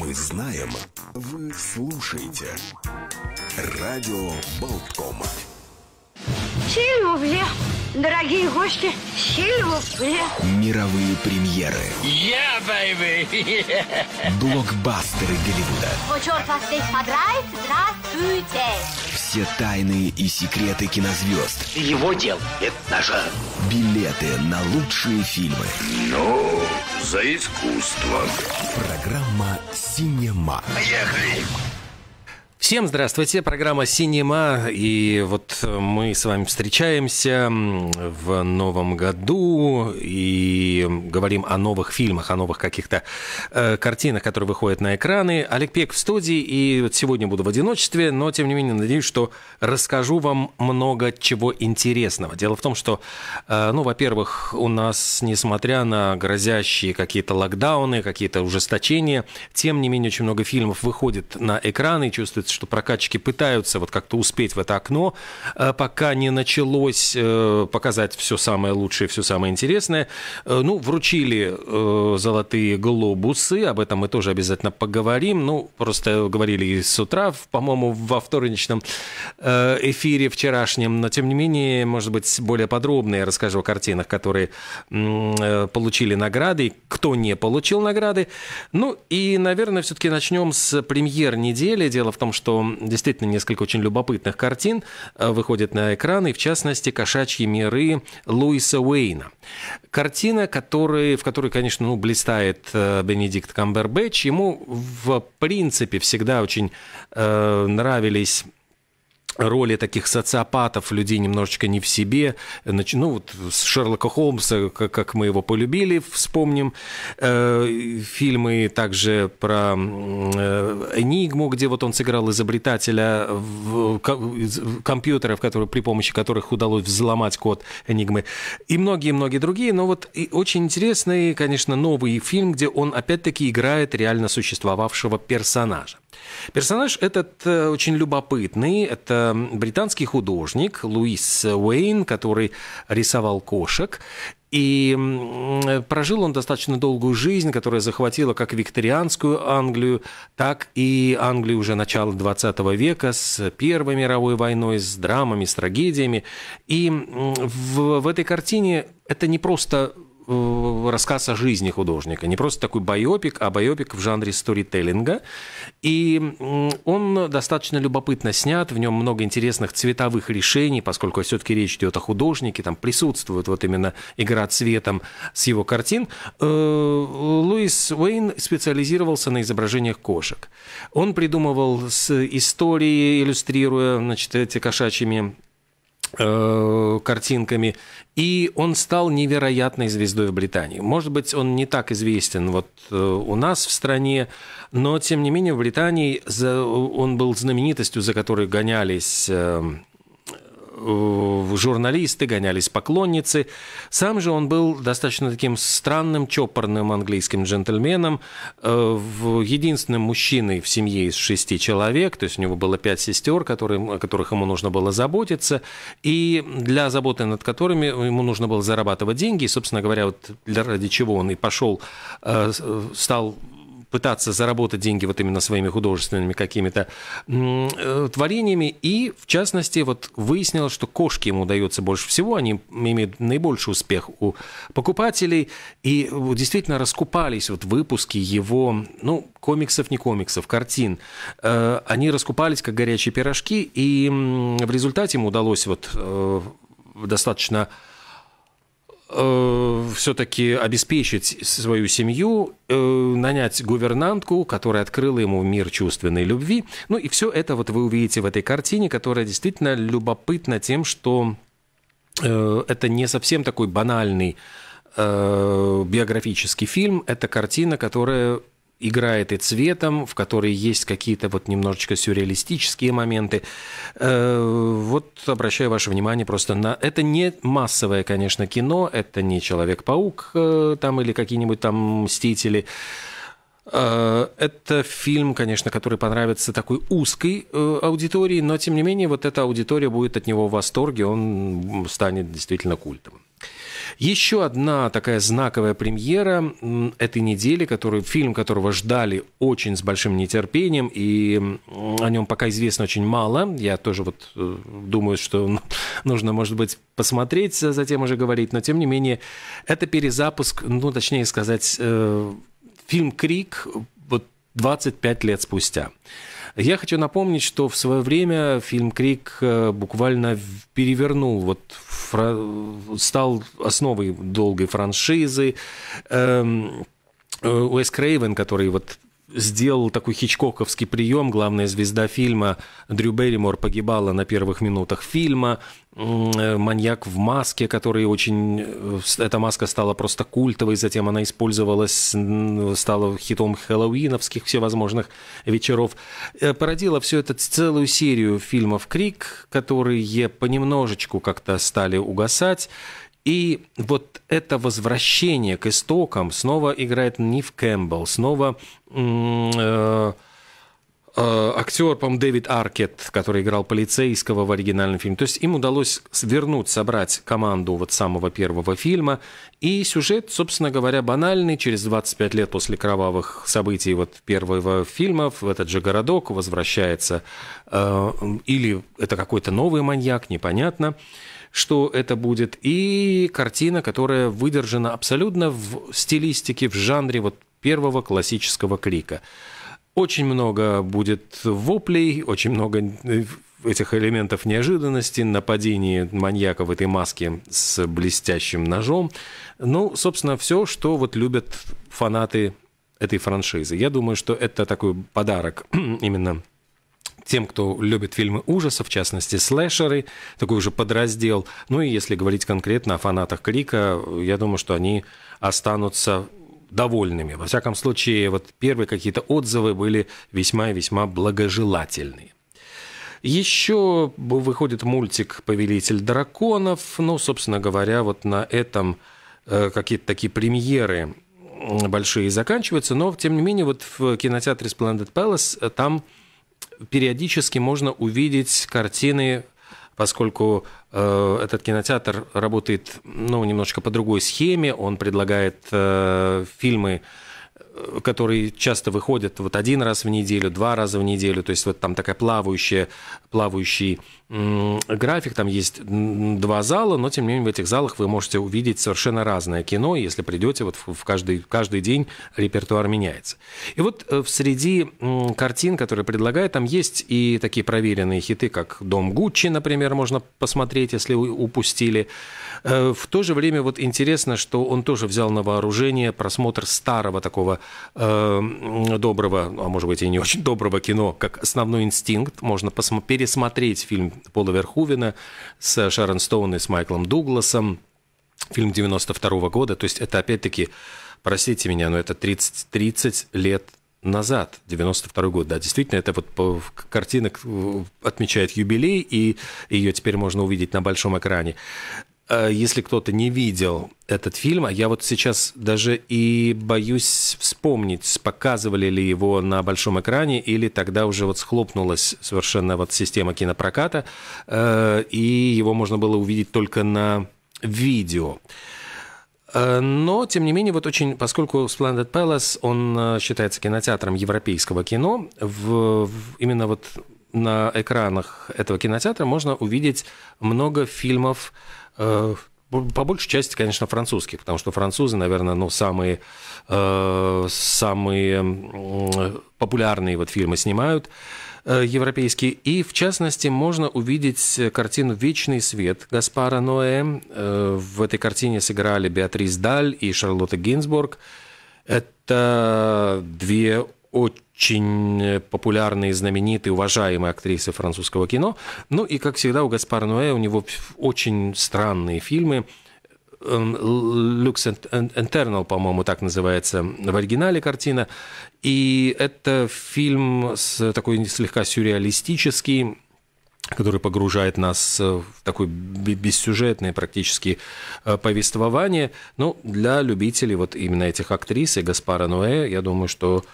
Мы знаем, вы слушаете. Радио Болтком. Сильвупле, дорогие гости, Сильвупле. Мировые премьеры. Yeah, baby! Yeah. Блокбастеры Голливуда. О, черт вас здесь подрает? Здравствуйте! Все тайны и секреты кинозвезд. Его дел, это наша. Билеты на лучшие фильмы. Ну... No за искусство. Программа «Синема». Поехали! Всем здравствуйте, программа «Синема», и вот э, мы с вами встречаемся в новом году и говорим о новых фильмах, о новых каких-то э, картинах, которые выходят на экраны. Олег Пек в студии, и вот сегодня буду в одиночестве, но тем не менее надеюсь, что расскажу вам много чего интересного. Дело в том, что, э, ну, во-первых, у нас, несмотря на грозящие какие-то локдауны, какие-то ужесточения, тем не менее очень много фильмов выходит на экраны, и чувствуется, что прокатчики пытаются вот как-то успеть в это окно, э, пока не началось э, показать все самое лучшее, все самое интересное. Э, ну, вручили золотые глобусы, об этом мы тоже обязательно поговорим. Ну, просто говорили и с утра, по-моему, во вторничном эфире вчерашнем, но тем не менее, может быть, более подробно я расскажу о картинах, которые получили награды, кто не получил награды. Ну и, наверное, все-таки начнем с премьер недели. Дело в том, что действительно несколько очень любопытных картин э, выходит на экраны, в частности, «Кошачьи миры» Луиса Уэйна. Картина, который, в которой, конечно, ну, блистает э, Бенедикт Камбербэтч. Ему, в принципе, всегда очень э, нравились роли таких социопатов, людей немножечко не в себе. Ну, вот с Шерлока Холмса, как, как мы его полюбили, вспомним. Э, фильмы также про э, Энигму, где вот он сыграл изобретателя компьютеров, которые, при помощи которых удалось взломать код Энигмы. И многие-многие другие. Но вот очень интересный, конечно, новый фильм, где он опять-таки играет реально существовавшего персонажа. Персонаж этот э, очень любопытный. Это британский художник Луис Уэйн, который рисовал кошек. И э, прожил он достаточно долгую жизнь, которая захватила как викторианскую Англию, так и Англию уже начала 20 века с Первой мировой войной, с драмами, с трагедиями. И в, в этой картине это не просто рассказ о жизни художника. Не просто такой байопик, а байопик в жанре сторителлинга. И он достаточно любопытно снят, в нем много интересных цветовых решений, поскольку все-таки речь идет о художнике, там присутствует вот именно игра цветом с его картин. Э, Луис Уэйн специализировался на изображениях кошек. Он придумывал с истории, иллюстрируя значит, эти кошачьими Э, картинками. И он стал невероятной звездой в Британии. Может быть, он не так известен вот э, у нас в стране, но, тем не менее, в Британии он был знаменитостью, за которой гонялись э, журналисты, гонялись поклонницы. Сам же он был достаточно таким странным, чопорным английским джентльменом, э, единственным мужчиной в семье из шести человек, то есть у него было пять сестер, которые о которых ему нужно было заботиться, и для заботы над которыми ему нужно было зарабатывать деньги, и, собственно говоря, вот ради чего он и пошел, э, э, стал пытаться заработать деньги вот именно своими художественными какими-то э, творениями. И, в частности, вот выяснилось, что кошки ему удается больше всего, они имеют наибольший успех у покупателей. И э, действительно раскупались вот выпуски его, ну, комиксов, не комиксов, картин. Э, они раскупались, как горячие пирожки, и в результате ему удалось вот достаточно Э, все-таки обеспечить свою семью, э, нанять гувернантку, которая открыла ему мир чувственной любви. Ну и все это вот вы увидите в этой картине, которая действительно любопытна тем, что э, это не совсем такой банальный биографический фильм, это картина, которая играет и цветом, в которой есть какие-то вот немножечко сюрреалистические моменты. Э, вот обращаю ваше внимание просто на... Это не массовое, конечно, кино, это не Человек-паук э, там или какие-нибудь там Мстители. Э, это фильм, конечно, который понравится такой узкой аудитории, но тем не менее вот эта аудитория будет от него в восторге, он станет действительно культом. Еще одна такая знаковая премьера этой недели, который, фильм которого ждали очень с большим нетерпением, и о нем пока известно очень мало. Я тоже вот э, думаю, что нужно, может быть, посмотреть, э, затем уже говорить, но тем не менее, это перезапуск, ну, точнее сказать, э, фильм «Крик» вот 25 лет спустя. Я хочу напомнить, что в свое время фильм «Крик» э, буквально перевернул, вот фра... стал основой долгой франшизы. Эм, э, Уэс Крейвен, который вот сделал такой хичкоковский прием. Главная звезда фильма Дрю Берримор погибала на первых минутах фильма. Э, маньяк в маске, который очень... Э, эта маска стала просто культовой, затем она использовалась, стала хитом хэллоуиновских всевозможных вечеров. Э, породила всю эту целую серию фильмов «Крик», которые понемножечку как-то стали угасать. И вот это возвращение к истокам снова играет Нив Кэмпбелл, снова э, э, актер, по-моему, Дэвид Аркет, который играл полицейского в оригинальном фильме. То есть им удалось вернуть, собрать команду вот самого первого фильма. И сюжет, собственно говоря, банальный. Через 25 лет после кровавых событий вот первого фильма в этот же городок возвращается э, или это какой-то новый маньяк, непонятно. Э, что это будет, и картина, которая выдержана абсолютно в стилистике, в жанре вот первого классического крика. Очень много будет воплей, очень много э, этих элементов неожиданности, нападение маньяка в этой маске с блестящим ножом. Ну, собственно, все, что вот любят фанаты этой франшизы. Я думаю, что это такой подарок именно тем, кто любит фильмы ужасов, в частности, слэшеры, такой уже подраздел. Ну и если говорить конкретно о фанатах Крика, я думаю, что они останутся довольными. Во всяком случае, вот первые какие-то отзывы были весьма и весьма благожелательные. Еще выходит мультик «Повелитель драконов». Ну, собственно говоря, вот на этом э, какие-то такие премьеры большие заканчиваются. Но, тем не менее, вот в кинотеатре Splendid Palace э, там периодически можно увидеть картины поскольку э, этот кинотеатр работает ну, немножко по другой схеме, он предлагает э, фильмы которые часто выходят вот один раз в неделю, два раза в неделю, то есть вот там такая плавающая, плавающий график, там есть два зала, но тем не менее в этих залах вы можете увидеть совершенно разное кино, если придете, вот в каждый, каждый день репертуар меняется. И вот в э, среди картин, которые предлагают, там есть и такие проверенные хиты, как «Дом Гуччи», например, можно посмотреть, если упустили. Э, в то же время вот интересно, что он тоже взял на вооружение просмотр старого такого э, доброго, а может быть и не очень доброго кино, как «Основной инстинкт». Можно пересмотреть фильм Пола Верхувина с Шарон Стоун и с Майклом Дугласом. Фильм 92 -го года. То есть это опять-таки, простите меня, но это 30, 30 лет назад, 92 год, да, действительно, это вот по, э, картина э, отмечает юбилей, и ее теперь можно увидеть на большом экране. Э, если кто-то не видел этот фильм, а я вот сейчас даже и боюсь вспомнить, показывали ли его на большом экране, или тогда уже вот схлопнулась совершенно вот система кинопроката, э, и его можно было увидеть только на видео. Э, но, тем не менее, вот очень, поскольку Splendid Palace, он считается кинотеатром европейского кино, в, в, именно вот на экранах этого кинотеатра можно увидеть много фильмов, Э, по большей части, конечно, французские, потому что французы, наверное, ну, самые, э, самые популярные вот фильмы снимают э, европейские. И, в частности, можно увидеть картину «Вечный свет» Гаспара Ноэ. в этой картине сыграли Беатрис Даль и Шарлотта Гинзбург. Это две очень э, популярной, знаменитой, уважаемой актрисы французского кино. Ну и, как всегда, у Гаспара Нуэ у него очень странные фильмы. Люкс Internal, по-моему, так называется в оригинале картина. И это фильм с такой слегка сюрреалистический, который погружает нас э, в такое бессюжетное практически э, повествование. Ну для любителей вот именно этих актрис и Гаспара Нуэ, я думаю, что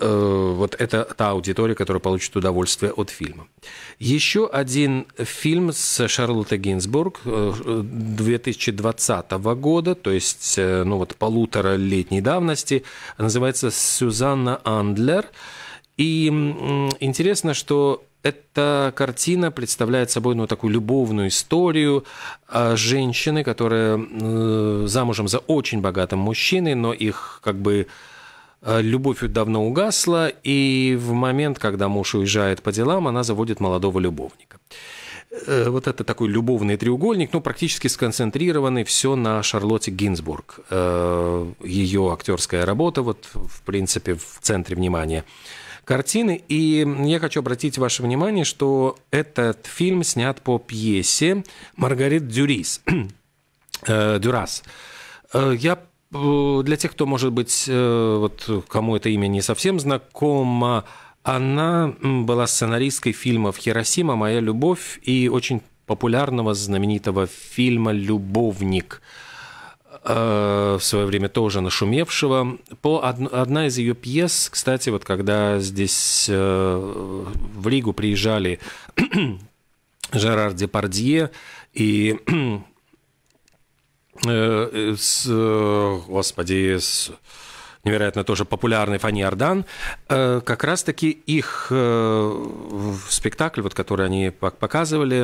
Э, вот это та аудитория, которая получит удовольствие от фильма. Еще один фильм с Шарлоттой Гинзбург 2020 э, года, то есть э, ну вот полуторалетней давности, называется «Сюзанна Андлер». И интересно, что эта картина представляет собой ну, такую любовную историю женщины, которая замужем за очень богатым мужчиной, но их как бы Э, любовь давно угасла, и в момент, когда муж уезжает по делам, она заводит молодого любовника. Э, вот это такой любовный треугольник, но ну, практически сконцентрированный все на Шарлотте Гинзбург. Э, Ее актерская работа, вот, в принципе, в центре внимания картины. И я хочу обратить ваше внимание, что этот фильм снят по пьесе Маргарит Дюрис. Дюрас. Я Э, для тех, кто, может быть, э, вот кому это имя не совсем знакомо, она была сценаристкой фильмов «Хиросима. Моя любовь» и очень популярного знаменитого фильма «Любовник», э, в свое время тоже нашумевшего. По одна из ее пьес, кстати, вот когда здесь в Ригу приезжали Жерар Депардье и Э, э, с, э, господи, с невероятно тоже популярный Фани Ардан, как раз-таки их спектакль, вот, который они показывали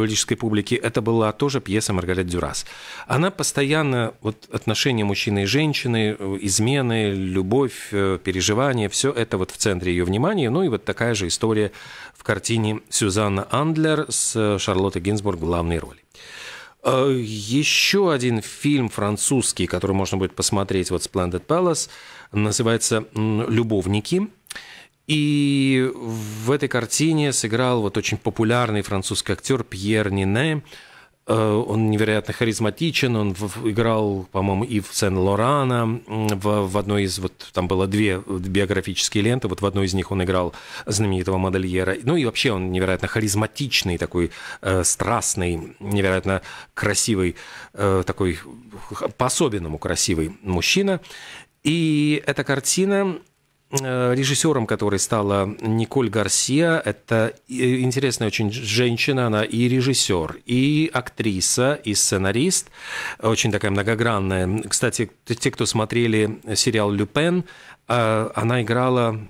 лирической публике, это была тоже пьеса Маргарет Дюрас. Она постоянно, вот отношения мужчины и женщины, измены, любовь, переживания, все это вот в центре ее внимания. Ну и вот такая же история в картине Сюзанна Андлер с Шарлоттой Гинзбург в главной роли. Э, Еще один фильм французский, который можно будет посмотреть, вот Splendid Palace, называется «Любовники». И в этой картине сыграл вот очень популярный французский актер Пьер Нине, Э, он невероятно харизматичен, он играл, по-моему, и в Сен-Лорана, в, в одной из, вот там было две биографические ленты, вот в одной из них он играл знаменитого модельера. Ну и вообще он невероятно харизматичный, такой э, страстный, невероятно красивый, э, такой по-особенному красивый мужчина. И эта картина Э, режиссером которой стала Николь Гарсия. Это э, интересная очень женщина, она и режиссер, и актриса, и сценарист. Очень такая многогранная. Кстати, те, кто смотрели сериал «Люпен», э, она играла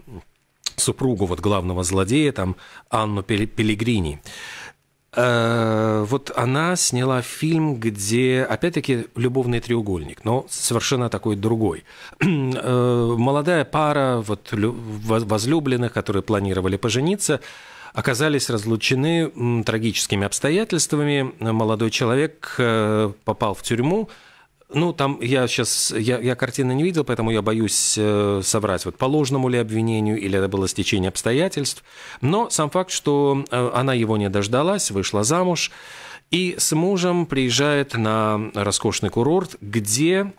супругу вот главного злодея, там, Анну Пелегрини. Э, вот она сняла фильм, где, опять-таки, любовный треугольник, но совершенно такой другой. Э, молодая пара вот, возлюбленных, которые планировали пожениться, оказались разлучены трагическими обстоятельствами. Молодой человек э, попал в тюрьму, ну, там я сейчас, я, я картины не видел, поэтому я боюсь э, соврать, вот по ложному ли обвинению, или это было стечение обстоятельств. Но сам факт, что э, она его не дождалась, вышла замуж, и с мужем приезжает на роскошный курорт, где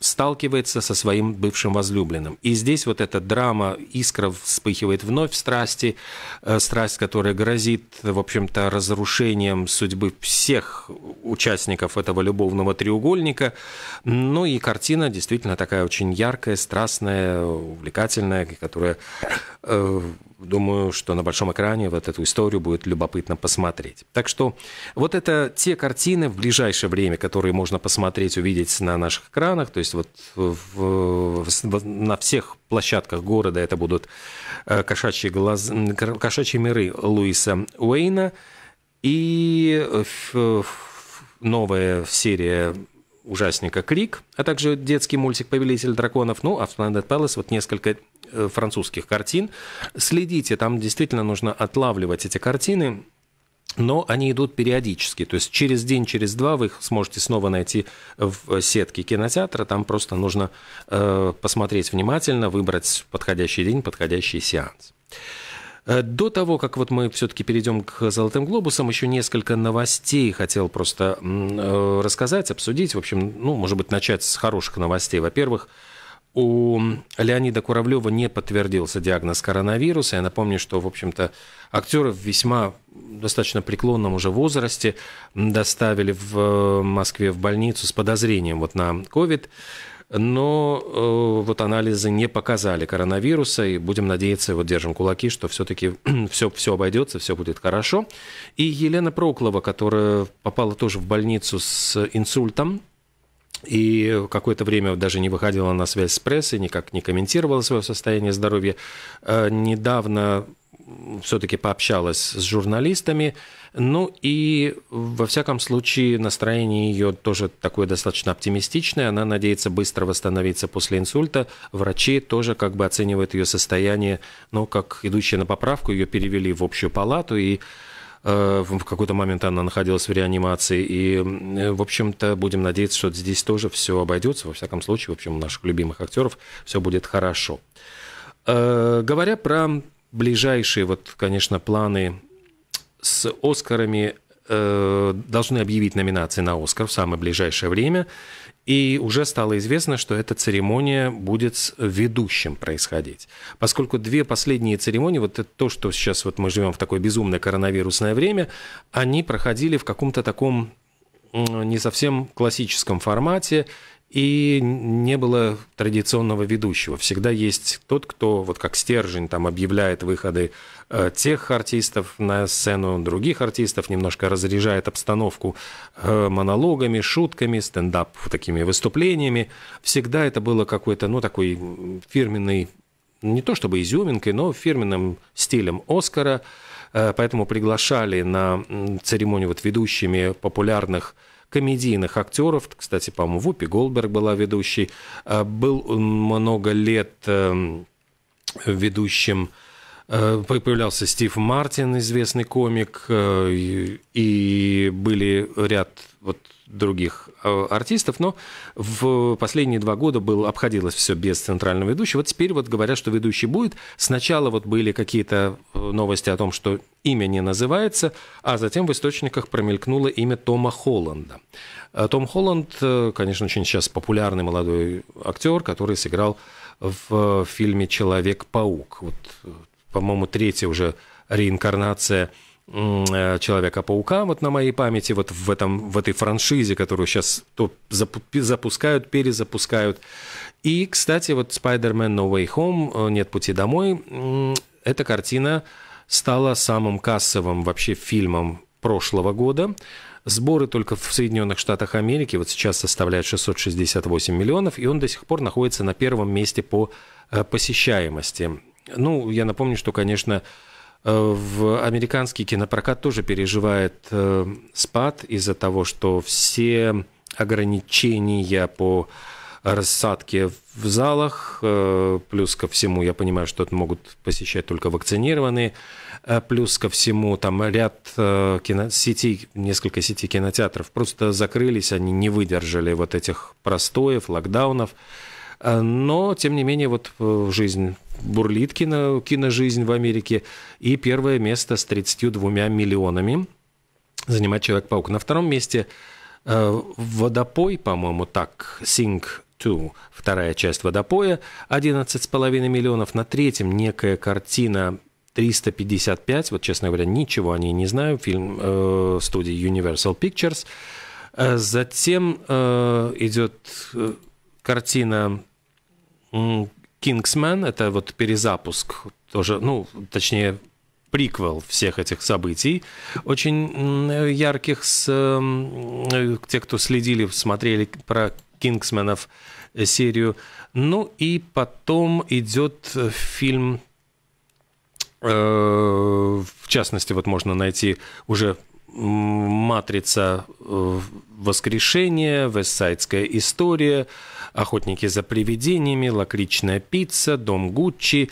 сталкивается со своим бывшим возлюбленным. И здесь вот эта драма, искра вспыхивает вновь в страсти, э, страсть, которая грозит, в общем-то, разрушением судьбы всех участников этого любовного треугольника. Ну и картина действительно такая очень яркая, страстная, увлекательная, которая, э, думаю, что на большом экране вот эту историю будет любопытно посмотреть. Так что вот это те картины в ближайшее время, которые можно посмотреть, увидеть на наших экранах, то есть есть вот в, в, на всех площадках города это будут э, кошачьи, глаз, кошачьи миры Луиса Уэйна и э, новая серия ужасника «Крик», а также детский мультик «Повелитель драконов», ну, а в Planet Palace вот несколько э, французских картин. Следите, там действительно нужно отлавливать эти картины, но они идут периодически. То есть через день, через два вы их сможете снова найти в э, сетке кинотеатра. Там просто нужно э, посмотреть внимательно, выбрать подходящий день, подходящий сеанс. Э, до того, как вот мы все-таки перейдем к «Золотым глобусам», еще несколько новостей хотел просто э, рассказать, обсудить. В общем, ну, может быть, начать с хороших новостей. Во-первых, у Леонида Куравлева не подтвердился диагноз коронавируса. Я напомню, что, в общем-то, в весьма достаточно преклонном уже возрасте доставили в э, Москве в больницу с подозрением вот на ковид. Но э, вот анализы не показали коронавируса, и будем надеяться, вот держим кулаки, что все-таки все, все обойдется, все будет хорошо. И Елена Проклова, которая попала тоже в больницу с инсультом, и какое-то время даже не выходила на связь с прессой, никак не комментировала свое состояние здоровья. Э, недавно все-таки пообщалась с журналистами. Ну и, во всяком случае, настроение ее тоже такое достаточно оптимистичное. Она надеется быстро восстановиться после инсульта. Врачи тоже как бы оценивают ее состояние, ну, как идущее на поправку. Ее перевели в общую палату, и Э, в какой-то момент она находилась в реанимации. И, э, в общем-то, будем надеяться, что здесь тоже все обойдется. Во всяком случае, в общем, у наших любимых актеров все будет хорошо. Э, говоря про ближайшие, вот, конечно, планы с Оскарами, должны объявить номинации на Оскар в самое ближайшее время. И уже стало известно, что эта церемония будет с ведущим происходить. Поскольку две последние церемонии, вот это то, что сейчас вот мы живем в такое безумное коронавирусное время, они проходили в каком-то таком не совсем классическом формате, и не было традиционного ведущего. Всегда есть тот, кто вот как стержень там объявляет выходы э, тех артистов на сцену, других артистов, немножко разряжает обстановку э, монологами, шутками, стендап такими выступлениями. Всегда это было какой-то, ну, такой фирменный, не то чтобы изюминкой, но фирменным стилем Оскара. Э, поэтому приглашали на церемонию вот ведущими популярных э, комедийных актеров. Кстати, по-моему, Вупи Голдберг была ведущей. Э, был много лет эм, ведущим э, Появлялся Стив Мартин, известный комик, э, и были ряд вот других э, артистов, но в последние два года был, обходилось все без центрального ведущего. Вот теперь вот говорят, что ведущий будет. Сначала вот были какие-то э, новости о том, что имя не называется, а затем в источниках промелькнуло имя Тома Холланда. Э, том Холланд, конечно, очень сейчас популярный молодой актер, который сыграл в фильме «Человек-паук». Вот, по-моему, третья уже реинкарнация – Э, Человека-паука вот на моей памяти, вот в, этом, в этой франшизе, которую сейчас то запускают, перезапускают. И, кстати, вот Spider-Man No Way Home, э, Нет пути домой, эта картина стала самым кассовым вообще фильмом прошлого года. Сборы только в Соединенных Штатах Америки вот сейчас составляют 668 миллионов, и он до сих пор находится на первом месте по э, посещаемости. Ну, я напомню, что, конечно, Э, в американский кинопрокат тоже переживает э, спад из-за того, что все ограничения по рассадке в залах, э, плюс ко всему, я понимаю, что это могут посещать только вакцинированные, плюс ко всему, там ряд киносетей, несколько сетей кинотеатров просто закрылись, они не выдержали вот этих простоев, локдаунов, Э, но, тем не менее, вот э, жизнь бурлит кино, киножизнь в Америке. И первое место с 32 миллионами занимает Человек-паук. На втором месте э, «Водопой», по-моему, так, «Sing 2», вторая часть «Водопоя», 11,5 миллионов. На третьем некая картина 355, вот, честно говоря, ничего о ней не знаю, фильм э, студии Universal Pictures. Затем э, идет картина Kingsman, это вот перезапуск тоже, ну, точнее, приквел всех этих событий, очень ярких, с, э, те, кто следили, смотрели про Кингсменов серию. Ну и потом идет э, фильм, э, в частности, вот можно найти уже Матрица э, воскрешения, Вестсайдская история, Охотники за привидениями, Лакричная пицца, Дом Гуччи,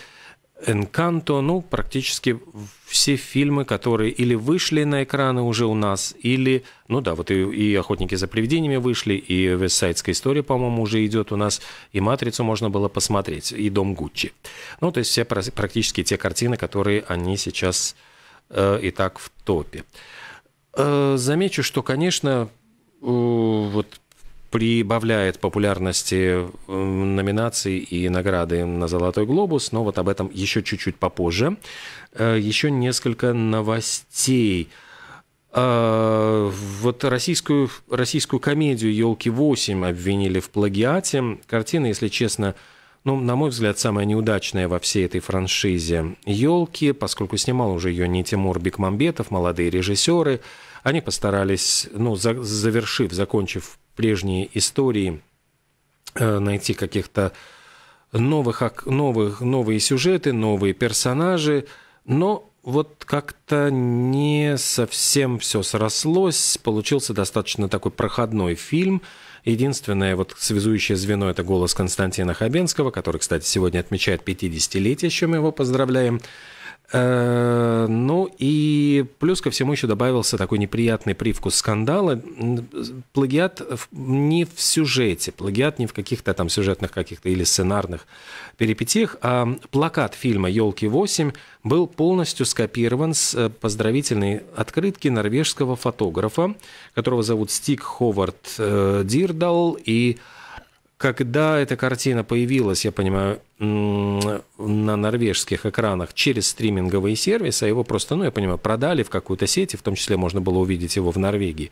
Энканто, ну, практически все фильмы, которые или вышли на экраны уже у нас, или, ну да, вот и, и «Охотники за привидениями» вышли, и «Вестсайдская история», по-моему, уже идет у нас, и «Матрицу» можно было посмотреть, и «Дом Гуччи». Ну, то есть все практически те картины, которые они сейчас э, и так в топе. Э, замечу, что, конечно, вот прибавляет популярности номинации и награды на «Золотой глобус», но вот об этом еще чуть-чуть попозже. Э, еще несколько новостей. Э, вот российскую, российскую комедию «Елки-8» обвинили в плагиате. Картина, если честно, ну, на мой взгляд, самая неудачная во всей этой франшизе «Елки», поскольку снимал уже ее не Тимур Бекмамбетов, молодые режиссеры. Они постарались, ну, за, завершив, закончив прежние истории, э, найти каких-то новых, новых, новые сюжеты, новые персонажи, но вот как-то не совсем все срослось. Получился достаточно такой проходной фильм – Единственное вот связующее звено – это голос Константина Хабенского, который, кстати, сегодня отмечает 50-летие, с чем его поздравляем. Э, ну и плюс ко всему еще добавился такой неприятный привкус скандала. Плагиат не в сюжете, плагиат не в каких-то там сюжетных каких-то или сценарных перипетиях, а плакат фильма «Елки-8» был полностью скопирован с э, поздравительной открытки норвежского фотографа, которого зовут Стик Ховард э, Дирдал, и когда эта картина появилась, я понимаю, на норвежских экранах через стриминговые сервисы, а его просто, ну, я понимаю, продали в какую-то сеть, и в том числе можно было увидеть его в Норвегии.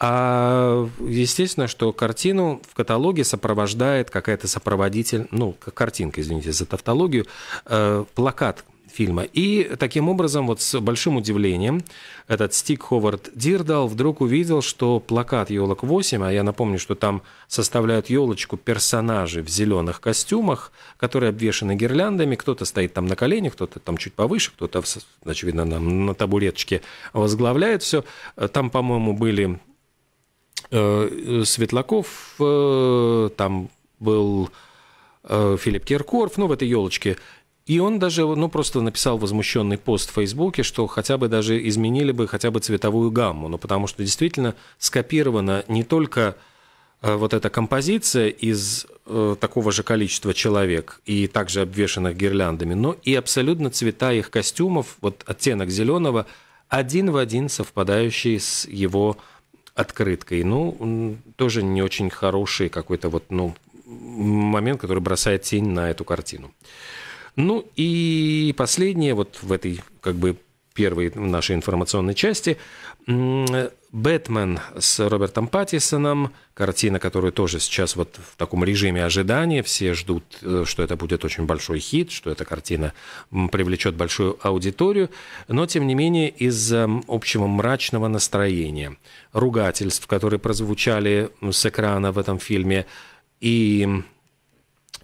А естественно, что картину в каталоге сопровождает какая-то сопроводитель, ну, картинка, извините за тавтологию, э, плакат фильма. И таким образом, вот с большим удивлением, этот Стик Ховард Дирдал вдруг увидел, что плакат «Елок 8», а я напомню, что там составляют елочку персонажи в зеленых костюмах, которые обвешаны гирляндами, кто-то стоит там на коленях, кто-то там чуть повыше, кто-то, очевидно, на табуреточке возглавляет все. Там, по-моему, были э, э, Светлаков, э, там был Филипп Киркоров, ну, в этой елочке и он даже, ну, просто написал возмущенный пост в Фейсбуке, что хотя бы даже изменили бы хотя бы цветовую гамму, ну, потому что действительно скопирована не только э, вот эта композиция из э, такого же количества человек и также обвешенных гирляндами, но и абсолютно цвета их костюмов, вот оттенок зеленого, один в один совпадающий с его открыткой. Ну, тоже не очень хороший какой-то вот, ну, момент, который бросает тень на эту картину. Ну и последнее, вот в этой как бы первой нашей информационной части. «Бэтмен» с Робертом Паттисоном, картина, которую тоже сейчас вот в таком режиме ожидания, все ждут, э, что это будет очень большой хит, что эта картина привлечет большую аудиторию, но, тем не менее, из-за общего мрачного настроения, ругательств, которые прозвучали с экрана в этом фильме, и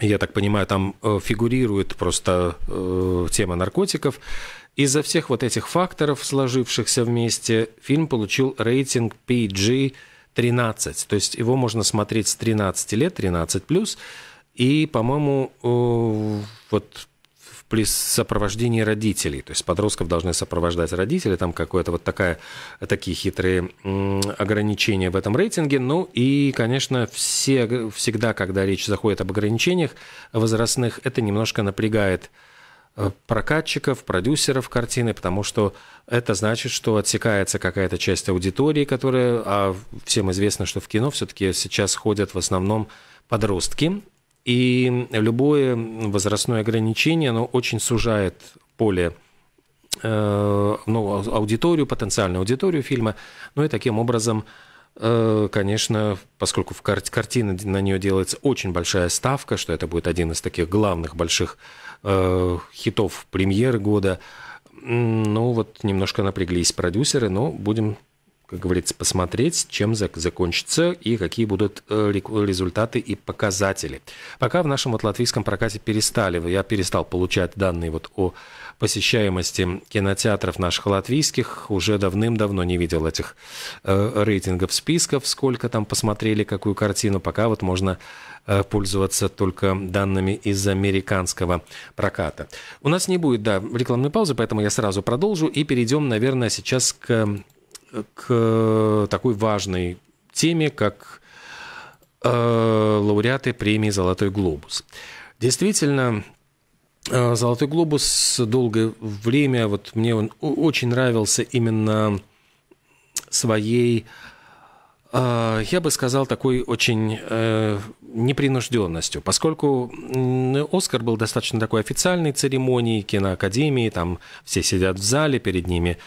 я так понимаю, там э, фигурирует просто э, тема наркотиков. Из-за всех вот этих факторов, сложившихся вместе, фильм получил рейтинг PG 13. То есть его можно смотреть с 13 лет, 13+. И, по-моему, э, вот при сопровождении родителей. То есть подростков должны сопровождать родители, там какое-то вот такая, такие хитрые ограничения в этом рейтинге. Ну и, конечно, все, всегда, когда речь заходит об ограничениях возрастных, это немножко напрягает э, прокатчиков, продюсеров картины, потому что это значит, что отсекается какая-то часть аудитории, которая, а всем известно, что в кино все-таки сейчас ходят в основном подростки, и любое возрастное ограничение, оно очень сужает поле э, ну, аудиторию, потенциальную аудиторию фильма. Ну и таким образом, э, конечно, поскольку в кар- картины на нее делается очень большая ставка, что это будет один из таких главных больших э, хитов премьеры года, ну вот немножко напряглись продюсеры, но будем как говорится, посмотреть, чем закончится и какие будут э, результаты и показатели. Пока в нашем вот латвийском прокате перестали, я перестал получать данные вот о посещаемости кинотеатров наших латвийских, уже давным-давно не видел этих э, рейтингов, списков, сколько там посмотрели, какую картину, пока вот можно э, пользоваться только данными из американского проката. У нас не будет, да, рекламной паузы, поэтому я сразу продолжу и перейдем, наверное, сейчас к к э, такой важной теме, как э, лауреаты премии «Золотой глобус». Действительно, э, «Золотой глобус» долгое время, вот мне он очень нравился именно своей, э, я бы сказал, такой очень непринужденностью, поскольку «Оскар» был достаточно такой официальной церемонией, киноакадемии, там все сидят в зале, перед ними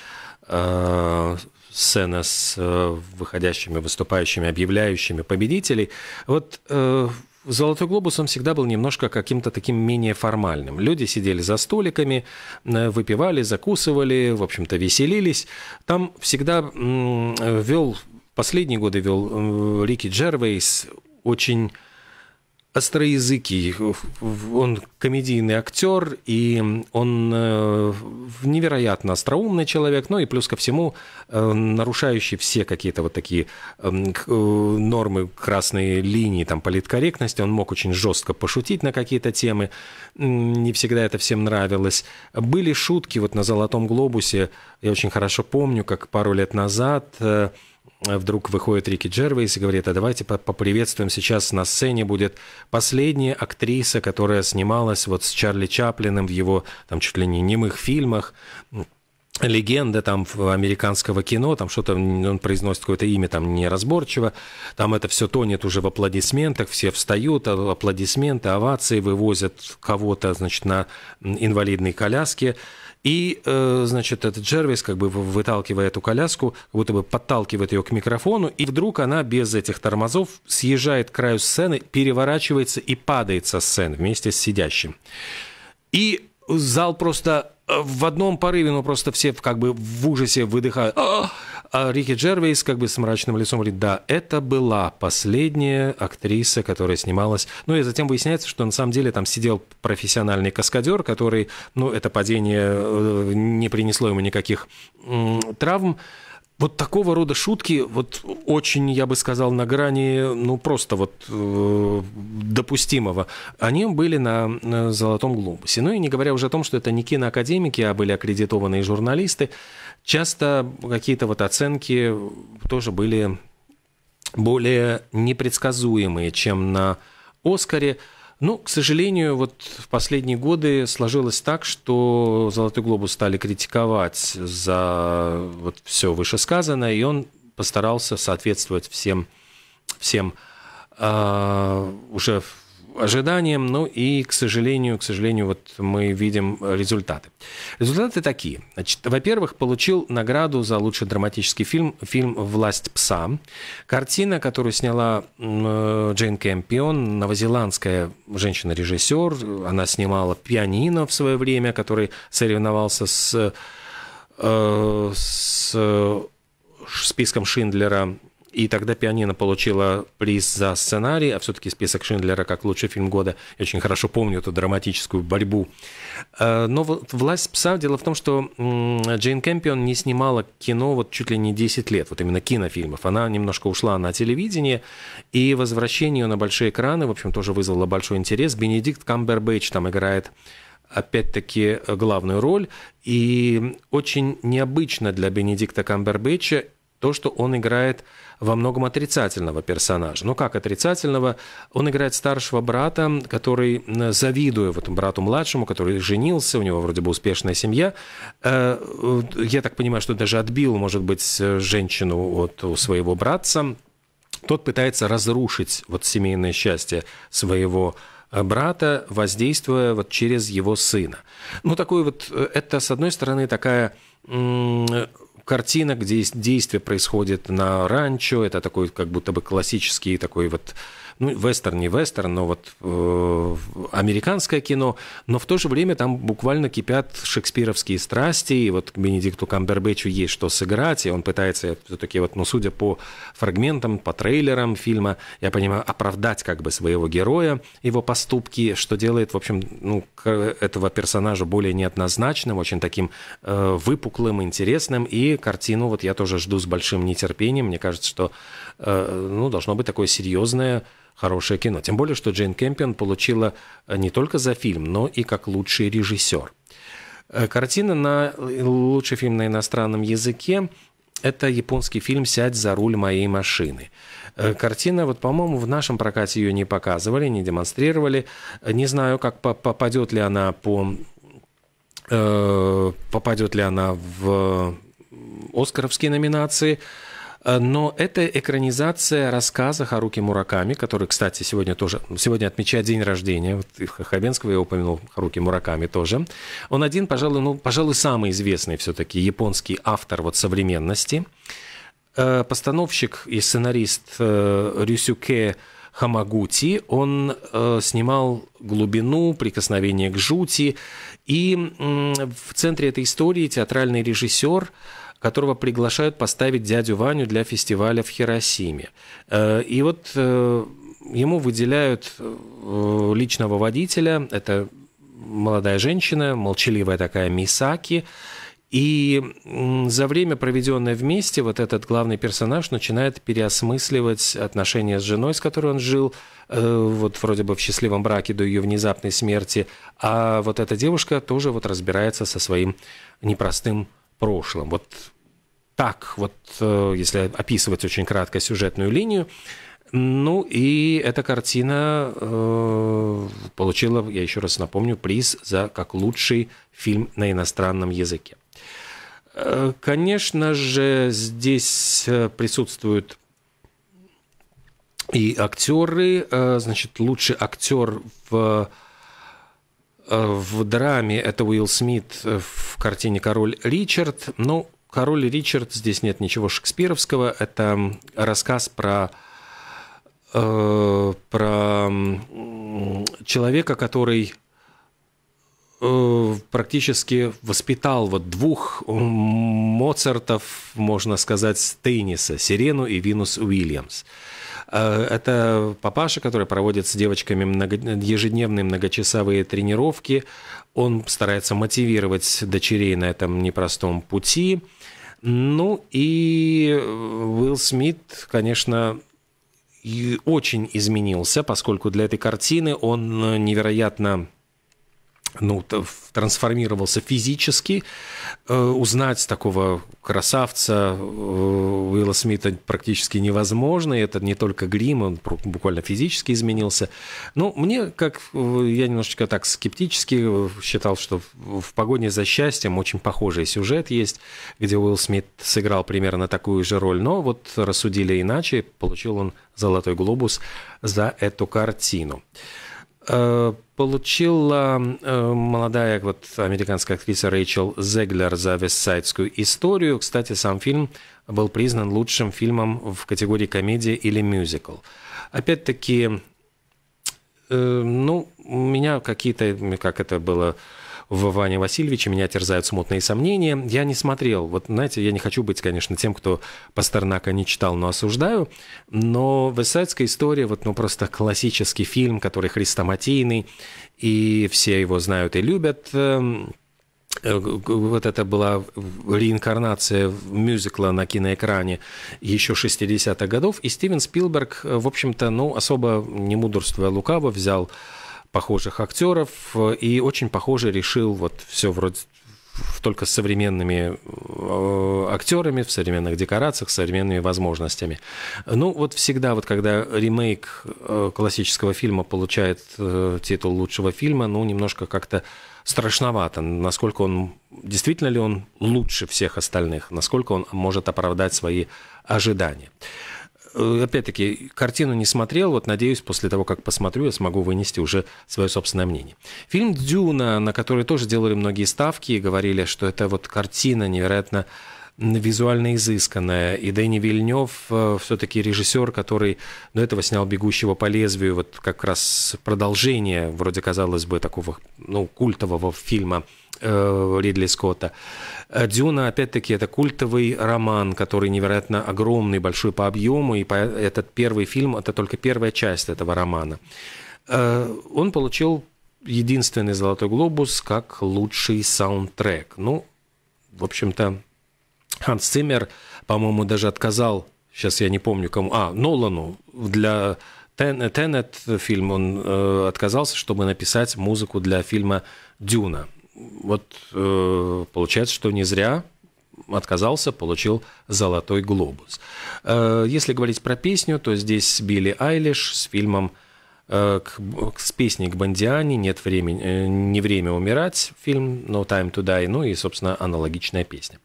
сцена с э, выходящими, выступающими, объявляющими победителей. Вот э, «Золотой глобус» он всегда был немножко каким-то таким менее формальным. Люди сидели за столиками, э, выпивали, закусывали, в общем-то, веселились. Там всегда вел, последние годы вел Рики Джервейс очень остроязыкий, он комедийный актер, и он э, невероятно остроумный человек, ну и плюс ко всему э, нарушающий все какие-то вот такие эм, э, нормы, красные линии, там, политкорректности. Он мог очень жестко пошутить на какие-то темы, не всегда это всем нравилось. Были шутки вот на «Золотом глобусе», я очень хорошо помню, как пару лет назад Э, вдруг выходит Рики Джервейс и говорит, а давайте поприветствуем, сейчас на сцене будет последняя актриса, которая снималась вот с Чарли Чаплиным в его там чуть ли не немых фильмах, легенда там американского кино, там что-то он произносит какое-то имя там неразборчиво, там это все тонет уже в аплодисментах, все встают, а, аплодисменты, овации, вывозят кого-то, значит, на инвалидной коляске, и, э, значит, этот Джервис как бы выталкивая эту коляску, будто бы подталкивает ее к микрофону, и вдруг она без этих тормозов съезжает к краю сцены, переворачивается и падает со сцены вместе с сидящим. И зал просто э, в одном порыве, ну просто все как бы в ужасе выдыхают. А Рики Джервейс как бы с мрачным лицом говорит, да, это была последняя актриса, которая снималась. Ну и затем выясняется, что на самом деле там сидел профессиональный каскадер, который, ну, это падение э, не принесло ему никаких травм. Вот такого рода шутки, вот очень, я бы сказал, на грани, ну просто вот э, допустимого, они были на «Золотом глобусе». Ну и не говоря уже о том, что это не киноакадемики, а были аккредитованные журналисты. Часто какие-то вот оценки тоже были более непредсказуемые, чем на «Оскаре». Ну, к сожалению, вот в последние годы сложилось так, что «Золотой глобус» стали критиковать за вот все вышесказанное, и он постарался соответствовать всем, всем э, уже ожиданиям, ну и, к сожалению, к сожалению, вот мы видим э, результаты. Результаты такие. Значит, во-первых, получил награду за лучший драматический фильм, фильм «Власть пса». Картина, которую сняла э, Джейн Кэмпион, новозеландская женщина-режиссер. Она снимала «Пианино» в свое время, который соревновался с, э, с э, списком Шиндлера и тогда «Пианино» получила приз за сценарий, а все-таки список Шиндлера как лучший фильм года. Я очень хорошо помню эту драматическую борьбу. Э, но вот «Власть пса» дело в том, что Джейн Кэмпион не снимала кино вот чуть ли не 10 лет, вот именно кинофильмов. Она немножко ушла на телевидение, и возвращение ее на большие экраны, в общем, тоже вызвало большой интерес. Бенедикт Камбербэтч там играет опять-таки э, главную роль. И очень необычно для Бенедикта Камбербэтча то, что он играет во многом отрицательного персонажа. Ну как отрицательного? Он играет старшего брата, который, завидуя вот брату младшему, который женился, у него вроде бы успешная семья, э, я так понимаю, что даже отбил, может быть, э, женщину от у своего братца, тот пытается разрушить вот семейное счастье своего э, брата, воздействуя вот через его сына. Ну, такой вот, это, с одной стороны, такая картина, где действие происходит на ранчо, это такой как будто бы классический такой вот ну, вестерн не вестерн, но вот э, американское кино, но в то же время там буквально кипят шекспировские страсти, и вот Бенедикту Камбербэтчу есть что сыграть, и он пытается все-таки вот, ну, судя по фрагментам, по трейлерам фильма, я понимаю, оправдать как бы своего героя, его поступки, что делает, в общем, ну, этого персонажа более неоднозначным, очень таким э, выпуклым, интересным, и картину вот я тоже жду с большим нетерпением, мне кажется, что, э, ну, должно быть такое серьезное хорошее кино. Тем более, что Джейн Кэмпион получила э, не только за фильм, но и как лучший режиссер. Э, картина на э, лучший фильм на иностранном языке это японский фильм «Сядь за руль моей машины». Картина, вот, по-моему, в нашем прокате ее не показывали, не демонстрировали. Не знаю, как попадет ли она по попадет ли она в Оскаровские номинации. Э, но это экранизация рассказа Харуки Мураками, который, кстати, сегодня тоже, сегодня отмечает день рождения, вот Хабенского я упомянул, Харуки Мураками тоже. Он один, пожалуй, ну, пожалуй, самый известный все-таки японский автор вот современности. Э, постановщик и сценарист э, Рюсюке Хамагути, он э, снимал глубину, прикосновение к жути, и э, в центре этой истории театральный режиссер, которого приглашают поставить дядю Ваню для фестиваля в Хиросиме. Э, и вот э, ему выделяют э, личного водителя, это молодая женщина, молчаливая такая Мисаки, и за время, проведенное вместе, вот этот главный персонаж начинает переосмысливать отношения с женой, с которой он жил, вот вроде бы в счастливом браке до ее внезапной смерти, а вот эта девушка тоже вот разбирается со своим непростым прошлом. Вот так вот, э, если описывать очень кратко сюжетную линию, ну и эта картина э, получила, я еще раз напомню, приз за как лучший фильм на иностранном языке. Э, конечно же, здесь э, присутствуют и актеры, э, значит, лучший актер в Э, в драме это Уилл Смит э, в картине «Король Ричард». Ну, «Король Ричард» здесь нет ничего шекспировского. Это рассказ про э, про человека, который э, практически воспитал вот двух Моцартов, можно сказать, с Сирену и Винус Уильямс. Э, это папаша, который проводит с девочками много... ежедневные многочасовые тренировки. Он старается мотивировать дочерей на этом непростом пути. Ну и э, Уилл Смит, конечно, очень изменился, поскольку для этой картины он э, невероятно ну, трансформировался физически. Э, узнать такого красавца э, Уилла Смита практически невозможно. И это не только грим, он буквально физически изменился. Ну, мне, как э, я немножечко так скептически считал, что в «Погоне за счастьем» очень похожий сюжет есть, где Уилл Смит сыграл примерно такую же роль. Но вот рассудили иначе, получил он «Золотой глобус» за эту картину. Э, получила э, молодая вот, американская актриса Рэйчел Зеглер за «Вестсайдскую историю». Кстати, сам фильм был признан лучшим фильмом в категории комедия или мюзикл. Опять-таки, э, ну, у меня какие-то, как это было в Ване Васильевиче, меня терзают смутные сомнения. Я не смотрел, вот знаете, я не хочу быть, конечно, тем, кто Пастернака не читал, но осуждаю, но «Высадская история», вот ну просто классический фильм, который хрестоматийный, и все его знают и любят, эм, э, вот это была реинкарнация мюзикла на киноэкране еще 60-х годов, и Стивен Спилберг, э, в общем-то, ну, особо не мудрствуя лукаво, взял похожих актеров э, и очень похоже решил вот все вроде только с современными э, актерами, в современных декорациях, с современными возможностями. Ну, вот всегда, вот когда ремейк э, классического фильма получает титул лучшего фильма, ну, немножко как-то страшновато, насколько он, действительно ли он лучше всех остальных, насколько он может оправдать свои ожидания. Э, опять-таки, картину не смотрел, вот надеюсь, после того, как посмотрю, я смогу вынести уже свое собственное мнение. Фильм «Дюна», на который тоже делали многие ставки и говорили, что это вот картина невероятно визуально изысканная И Дэнни Вильнев э, все-таки режиссер, который до этого снял «Бегущего по лезвию», вот как раз продолжение, вроде казалось бы, такого ну, культового фильма э, Ридли Скотта. Э, «Дюна», опять-таки, это культовый роман, который невероятно огромный, большой по объему, и этот первый фильм – это только первая часть этого романа. Он получил единственный «Золотой глобус» как лучший саундтрек. Ну, в общем-то, Ханс Циммер, по-моему, даже отказал, сейчас я не помню кому, а, Нолану для Тен, Тенет фильм, он э, отказался, чтобы написать музыку для фильма «Дюна». Вот э, получается, что не зря отказался, получил «Золотой глобус». Э, если говорить про песню, то здесь Билли Айлиш с фильмом э, к, с песней к Бандиане «Нет времени, э, не время умирать» фильм «No time to die», ну и, собственно, аналогичная песня.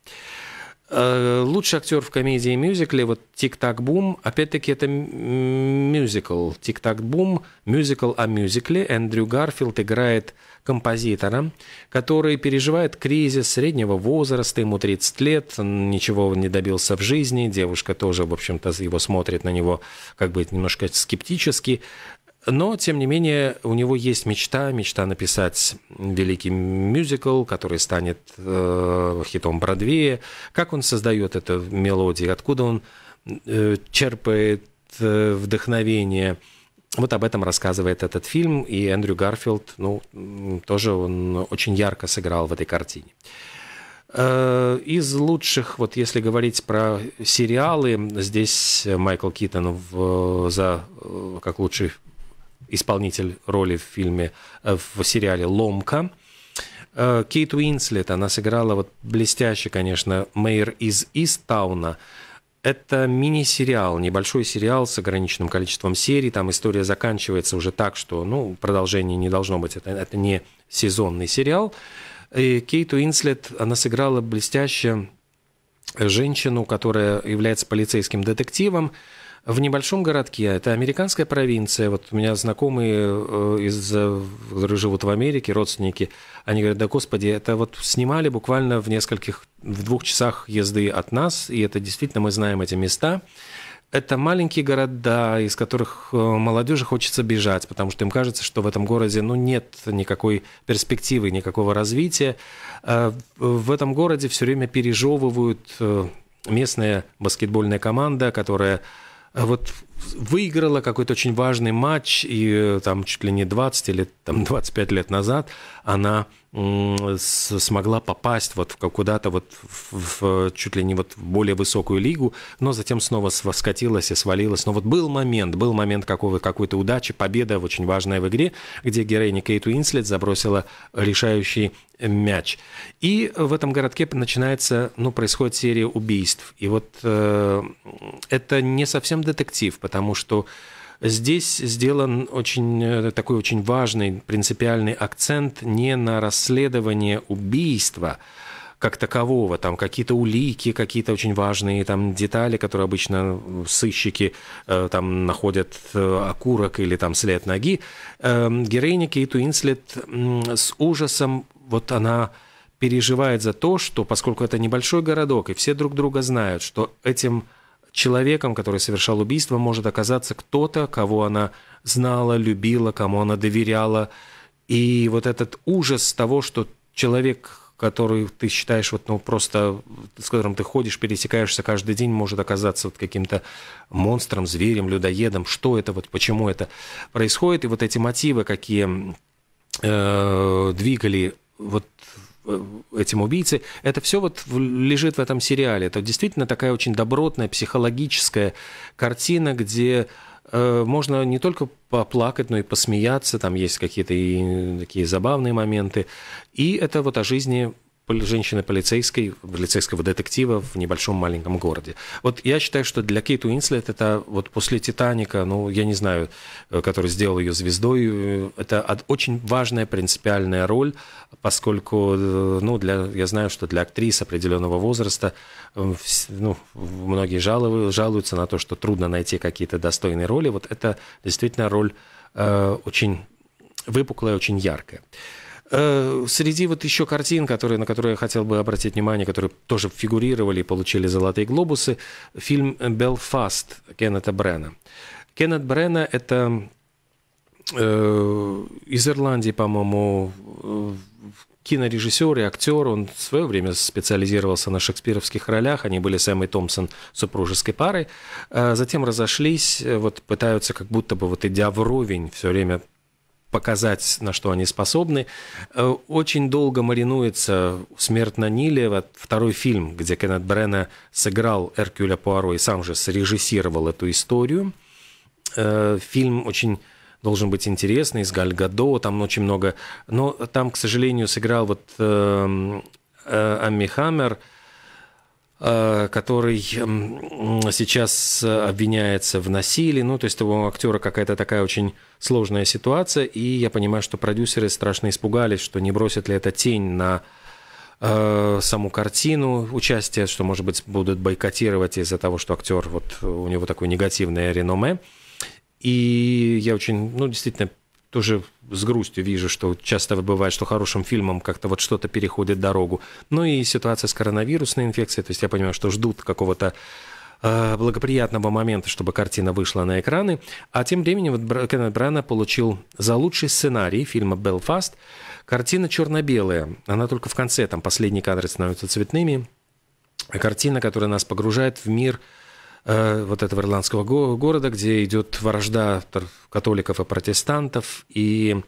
Э, лучший актер в комедии и мюзикле, вот «Тик-так бум», опять-таки это мюзикл. «Тик-так бум», мюзикл о мюзикле. Эндрю Гарфилд играет композитора, который переживает кризис среднего возраста, ему 30 лет, ничего не добился в жизни, девушка тоже, в общем-то, его смотрит на него как бы немножко скептически. Но, тем не менее, у него есть мечта, мечта написать великий мюзикл, который станет э, хитом Бродвея. Как он создает эту мелодию, откуда он э, черпает э, вдохновение. Вот об этом рассказывает этот фильм, и Эндрю Гарфилд, ну, тоже он очень ярко сыграл в этой картине. Э, из лучших, вот если говорить про сериалы, здесь Майкл Китон в, за, э, как лучший исполнитель роли в фильме, э, в сериале «Ломка». Э, Кейт Уинслет, она сыграла вот блестяще, конечно, Мэйр из Истауна. Это мини-сериал, небольшой сериал с ограниченным количеством серий. Там история заканчивается уже так, что ну, продолжения не должно быть. Это, это не сезонный сериал. И Кейт Уинслет, она сыграла блестяще женщину, которая является полицейским детективом, в небольшом городке, это американская провинция, вот у меня знакомые, э, из, э, которые живут в Америке, родственники, они говорят, да господи, это вот снимали буквально в нескольких, в двух часах езды от нас, и это действительно, мы знаем эти места. Это маленькие города, из которых э, молодежи хочется бежать, потому что им кажется, что в этом городе ну, нет никакой перспективы, никакого развития. В этом городе все время пережевывают местная баскетбольная команда, которая Э, вот выиграла какой-то очень важный матч, и э, там чуть ли не 20 или там, 25 лет назад она смогла попасть вот куда-то вот в, в э, чуть ли не вот в более высокую лигу, но затем снова скатилась и свалилась. Но вот был момент, был момент какого, какой-то удачи, победа очень важная в игре, где героиня Кейт Уинслет забросила решающий мяч. И в этом городке начинается, ну, происходит серия убийств. И вот э, это не совсем детектив, потому что Здесь сделан очень э, такой очень важный принципиальный акцент не на расследование убийства, как такового, там какие-то улики, какие-то очень важные там детали, которые обычно сыщики э, там находят э, окурок или там след ноги. Э, героиня Кейт Уинслет э, с ужасом, вот она переживает за то, что поскольку это небольшой городок, и все друг друга знают, что этим человеком, который совершал убийство, может оказаться кто-то, кого она знала, любила, кому она доверяла. И вот этот ужас того, что человек, который ты считаешь вот, ну, просто, с которым ты ходишь, пересекаешься каждый день, может оказаться вот каким-то монстром, зверем, людоедом. Что это, вот почему это происходит? И вот эти мотивы, какие э, двигали вот Э, этим убийцей. Это все вот лежит в этом сериале. Это действительно такая очень добротная психологическая картина, где э, можно не только поплакать, но и посмеяться, там есть какие-то и э, такие забавные моменты. И это вот о жизни женщины-полицейской, полицейского детектива в небольшом маленьком городе. Вот я считаю, что для Кейт Уинслет это вот после «Титаника», ну, я не знаю, э, который сделал ее звездой, э, это очень важная принципиальная роль, поскольку, э, ну, для, я знаю, что для актрис определенного возраста ну, многие жалуют, жалуются на то, что трудно найти какие-то достойные роли. Вот это действительно роль э, очень выпуклая, очень яркая. Э, среди вот еще картин, которые, на которые я хотел бы обратить внимание, которые тоже фигурировали и получили «Золотые глобусы», фильм «Белфаст» Кеннета Брена. Кеннет Брена – это э, из Ирландии, по-моему, кинорежиссер и актер. Он в свое время специализировался на шекспировских ролях. Они были с Эммой Томпсон супружеской парой. Э, затем разошлись, э, вот пытаются как будто бы, вот идя вровень, все время показать, на что они способны. Э, очень долго маринуется «Смерть на Ниле», вот второй фильм, где Кеннет Брена сыграл Эркюля Пуаро и сам же срежиссировал эту историю. Э, фильм очень должен быть интересный, с Галь Гадо, там очень много... Но там, к сожалению, сыграл вот Амми Хаммер – Э, который эм, сейчас э, обвиняется в насилии. Ну, то есть у актера какая-то такая очень сложная ситуация, и я понимаю, что продюсеры страшно испугались, что не бросят ли это тень на э, саму картину участие, что, может быть, будут бойкотировать из-за того, что актер, вот у него такое негативное реноме. И я очень, ну, действительно тоже с грустью вижу, что часто бывает, что хорошим фильмом как-то вот что-то переходит дорогу. Ну и ситуация с коронавирусной инфекцией, то есть я понимаю, что ждут какого-то э, благоприятного момента, чтобы картина вышла на экраны. А тем временем вот Кеннет Брана получил за лучший сценарий фильма «Белфаст». Картина черно-белая. Она только в конце, там последние кадры становятся цветными. Картина, которая нас погружает в мир – Э, вот этого ирландского города, где идет вражда католиков и протестантов, и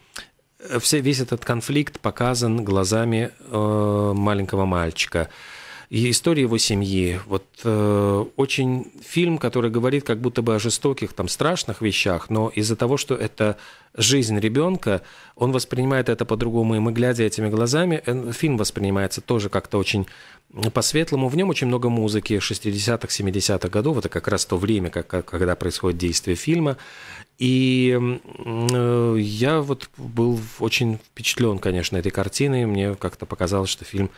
э, все, весь этот конфликт показан глазами э, маленького мальчика – и история его семьи. Вот э, очень фильм, который говорит как будто бы о жестоких, там, страшных вещах, но из-за того, что это жизнь ребенка, он воспринимает это по-другому, и мы, глядя этими глазами, фильм воспринимается тоже как-то очень по-светлому. В нем очень много музыки 60-х, 70-х годов. Это как раз то время, как, когда происходит действие фильма. И э, я вот был очень впечатлен, конечно, этой картиной. Мне как-то показалось, что фильм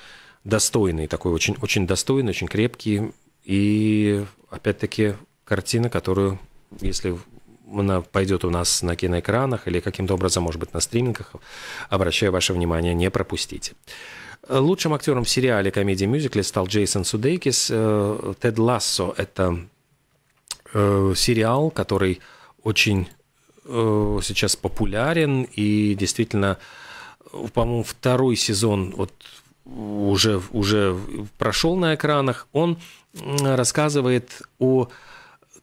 достойный, такой очень, очень достойный, очень крепкий. И опять-таки картина, которую, если она пойдет у нас на киноэкранах или каким-то образом, может быть, на стримингах, обращаю ваше внимание, не пропустите. Лучшим актером в сериале комедии-мюзикле стал Джейсон Судейкис. Э, «Тед Лассо» — это э, сериал, который очень э, сейчас популярен и действительно, по-моему, второй сезон вот уже, уже прошел на экранах, он рассказывает о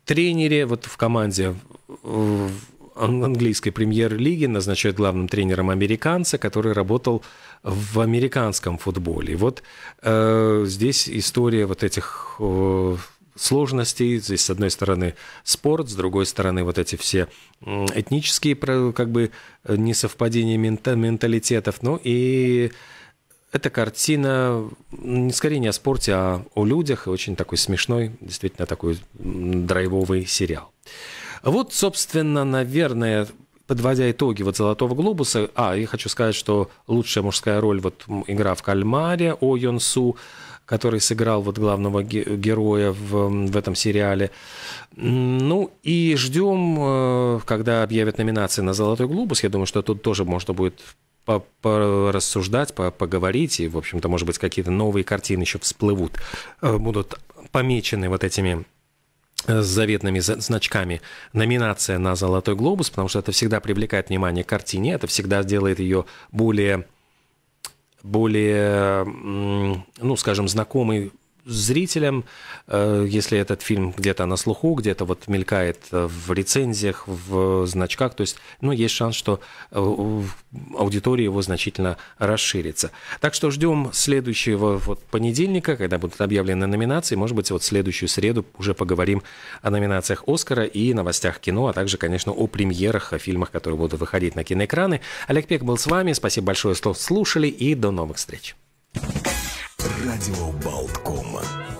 тренере вот в команде э, английской премьер-лиги назначает главным тренером американца, который работал в американском футболе. вот э, здесь история вот этих э, сложностей. Здесь, с одной стороны, спорт, с другой стороны, вот эти все этнические как бы несовпадения менталитетов. Ну и эта картина ну, скорее не о спорте, а о людях, очень такой смешной, действительно такой драйвовый сериал. Вот, собственно, наверное, подводя итоги вот «Золотого глобуса», а, я хочу сказать, что лучшая мужская роль, вот игра в «Кальмаре» О Йонсу, который сыграл вот главного героя в, в этом сериале. Ну и ждем, э, когда объявят номинации на «Золотой глобус». Я думаю, что тут тоже можно будет порассуждать, по поговорить, и, в общем-то, может быть, какие-то новые картины еще всплывут, э, будут помечены вот этими э, заветными значками номинация на «Золотой глобус», потому что это всегда привлекает внимание к картине, это всегда делает ее более более, ну, скажем, знакомой зрителям, э, если этот фильм где-то на слуху, где-то вот мелькает э, в рецензиях, в значках, то есть, ну, есть шанс, что э, аудитория его значительно расширится. Так что ждем следующего вот понедельника, когда будут объявлены номинации, может быть, вот следующую среду уже поговорим о номинациях Оскара и новостях кино, а также, конечно, о премьерах, о фильмах, которые будут выходить на киноэкраны. Олег Пек был с вами, спасибо большое, что слушали и до новых встреч. Радио Болткома.